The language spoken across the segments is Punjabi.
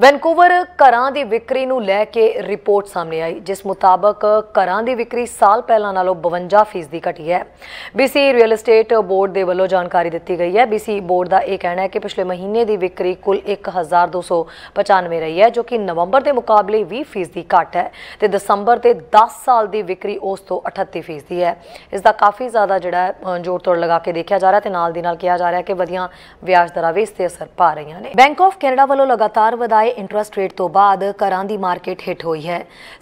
ਵੈਨਕੂਵਰ ਘਰਾਂ ਦੀ ਵਿਕਰੀ ਨੂੰ ਲੈ ਕੇ ਰਿਪੋਰਟ ਸਾਹਮਣੇ ਆਈ ਜਿਸ ਮੁਤਾਬਕ ਘਰਾਂ ਦੀ ਵਿਕਰੀ ਸਾਲ ਪਹਿਲਾਂ ਨਾਲੋਂ 52% ਦੀ ਘਟੀ ਹੈ BC ਰੀਅਲ ਏਸਟੇਟ ਬੋਰਡ ਦੇ ਵੱਲੋਂ ਜਾਣਕਾਰੀ ਦਿੱਤੀ ਗਈ ਹੈ BC ਬੋਰਡ ਦਾ ਇਹ ਕਹਿਣਾ ਹੈ ਕਿ ਪਿਛਲੇ ਮਹੀਨੇ ਦੀ ਵਿਕਰੀ ਕੁੱਲ 1295 ਰਹੀ ਹੈ ਜੋ ਕਿ ਨਵੰਬਰ ਦੇ ਮੁਕਾਬਲੇ 20% ਦੀ ਘਟ ਹੈ ਤੇ ਦਸੰਬਰ ਤੇ 10 ਸਾਲ ਦੀ ਵਿਕਰੀ ਉਸ ਤੋਂ 38% ਦੀ ਹੈ ਇਸ ਦਾ ਕਾਫੀ ਜ਼ਿਆਦਾ ਜਿਹੜਾ ਜੋਰ ਤੋੜ ਲਗਾ ਕੇ ਦੇਖਿਆ ਜਾ ਰਿਹਾ ਤੇ ਨਾਲ ਦੀ ਨਾਲ ਕਿਹਾ ਜਾ ਰਿਹਾ ਕਿ ਵਧੀਆਂ ਵਿਆਜ ਦਰਾਂ ਵੀ ਇਸ ਤੇ ਅਸਰ ਪਾ ਰਹੀਆਂ ਨੇ ਬੈਂਕ ਆਫ ਕੈਨੇਡਾ ਵੱਲੋਂ ਲਗਾਤਾਰ ਵਧਾਈ ਹਾਈ ਇੰਟਰਸਟ ਰੇਟ ਤੋਂ ਬਾਅਦ ਘਰਾਂ ਦੀ ਮਾਰਕੀਟ ਹਿੱਟ ਹੋਈ ਹੈ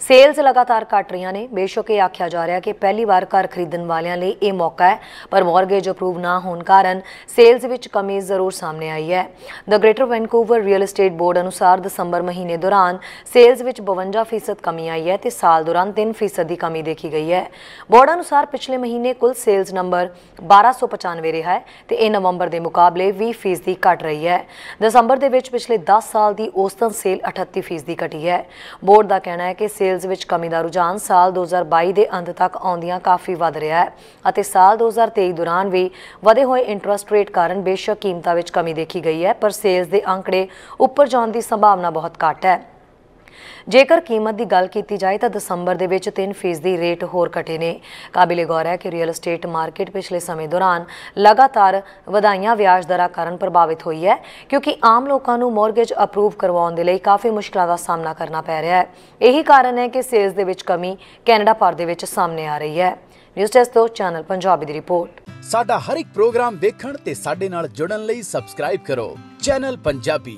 ਸੇਲਸ ਲਗਾਤਾਰ ਘਟ ਰਹੀਆਂ ਨੇ ਬੇਸ਼ੱਕ ਇਹ ਆਖਿਆ ਜਾ ਰਿਹਾ ਕਿ ਪਹਿਲੀ ਵਾਰ ਘਰ ਖਰੀਦਣ ਵਾਲਿਆਂ ਲਈ ਇਹ ਮੌਕਾ ਹੈ ਪਰ ਮਾਰਗੇਜ ਅਪਰੂਵ ਨਾ ਹੋਣ ਕਾਰਨ ਸੇਲਸ ਵਿੱਚ ਕਮੀ ਜ਼ਰੂਰ ਸਾਹਮਣੇ ਆਈ ਹੈ the greater Vancouver real estate board ਅਨੁਸਾਰ ਦਸੰਬਰ ਮਹੀਨੇ ਦੌਰਾਨ ਸੇਲਸ ਵਿੱਚ 52% ਕਮੀ ਆਈ ਹੈ ਤੇ ਸਾਲ ਦੌਰਾਨ 3% ਦੀ ਕਮੀ ਦੇਖੀ ਗਈ ਹੈ ਬੋਰਡ ਅਨੁਸਾਰ ਪਿਛਲੇ ਮਹੀਨੇ ਕੁੱਲ ਸੇਲਸ ਨੰਬਰ 1295 ਰਿਹਾ ਹੈ ਤੇ ਇਹ ਨਵੰਬਰ ਦੇ ਮੁਕਾਬਲੇ 20% ਦੀ ਘਟ ਰਹੀ ਹੈ ਦਸੰਬਰ ਦੇ ਵਿੱਚ ਪਿਛਲੇ 10 ਸਾਲ ਦੀ ਉਸ ਔਸਤਨ ਸੇਲ 38% ਦੀ ਘਟੀ ਹੈ ਬੋਰਡ ਦਾ ਕਹਿਣਾ ਹੈ ਕਿ ਸੇਲਜ਼ ਵਿੱਚ ਕਮੀ ਦਾ ਰੁਝਾਨ ਸਾਲ 2022 ਦੇ ਅੰਤ ਤੱਕ ਆਉਂਦੀਆਂ ਕਾਫੀ ਵਧ ਰਿਹਾ ਹੈ ਅਤੇ ਸਾਲ 2023 ਦੌਰਾਨ ਵੀ ਵਧੇ ਹੋਏ ਇੰਟਰਸਟ ਰੇਟ ਕਾਰਨ ਬੇਸ਼ੱਕ ਕੀਮਤਾਂ ਵਿੱਚ ਕਮੀ ਦੇਖੀ ਗਈ ਹੈ ਪਰ ਸੇਲਜ਼ ਦੇ ਅੰਕੜੇ ਉੱਪਰ ਜਾਣ ਦੀ ਸੰਭਾਵਨਾ ਬਹੁਤ ਘੱਟ ਹੈ ਜੇਕਰ ਕੀਮਤ ਦੀ ਗੱਲ ਕੀਤੀ ਜਾਏ ਤਾਂ ਦਸੰਬਰ ਦੇ ਵਿੱਚ 3% ਦੀ ਰੇਟ ਹੋਰ ਘਟੇ ਨੇ ਕਾਬਿਲੇ ਗੌਰ ਹੈ ਕਿ ਰੀਅਲ ਏਸਟੇਟ ਮਾਰਕੀਟ ਪਿਛਲੇ ਸਮੇਂ ਦੌਰਾਨ ਲਗਾਤਾਰ ਵਧਾਈਆਂ ਵਿਆਜ ਦਰਾਂ ਕਾਰਨ ਪ੍ਰਭਾਵਿਤ ਹੋਈ ਹੈ ਕਿਉਂਕਿ ਆਮ ਲੋਕਾਂ ਨੂੰ ਮਾਰਗੇਜ ਅਪਰੂਵ ਕਰਵਾਉਣ ਦੇ ਲਈ ਕਾਫੀ ਮੁਸ਼ਕਲਾਂ ਦਾ ਸਾਹਮਣਾ ਕਰਨਾ ਪੈ ਰਿਹਾ ਹੈ ਇਹੀ ਕਾਰਨ ਹੈ ਕਿ ਸੇਲਸ ਦੇ ਵਿੱਚ ਕਮੀ ਕੈਨੇਡਾ ਭਰ ਦੇ ਵਿੱਚ ਸਾਹਮਣੇ ਆ ਰਹੀ ਹੈ ਨਿਊਜ਼ ਡੈਸਕ ਤੋਂ ਚੈਨਲ ਪੰਜਾਬੀ ਦੀ ਰਿਪੋਰਟ ਸਾਡਾ ਹਰ ਇੱਕ ਪ੍ਰੋਗਰਾਮ ਦੇਖਣ ਤੇ ਸਾਡੇ ਨਾਲ ਜੁੜਨ ਲਈ ਸਬਸਕ੍ਰਾਈਬ ਕਰੋ ਚੈਨਲ ਪੰਜਾਬੀ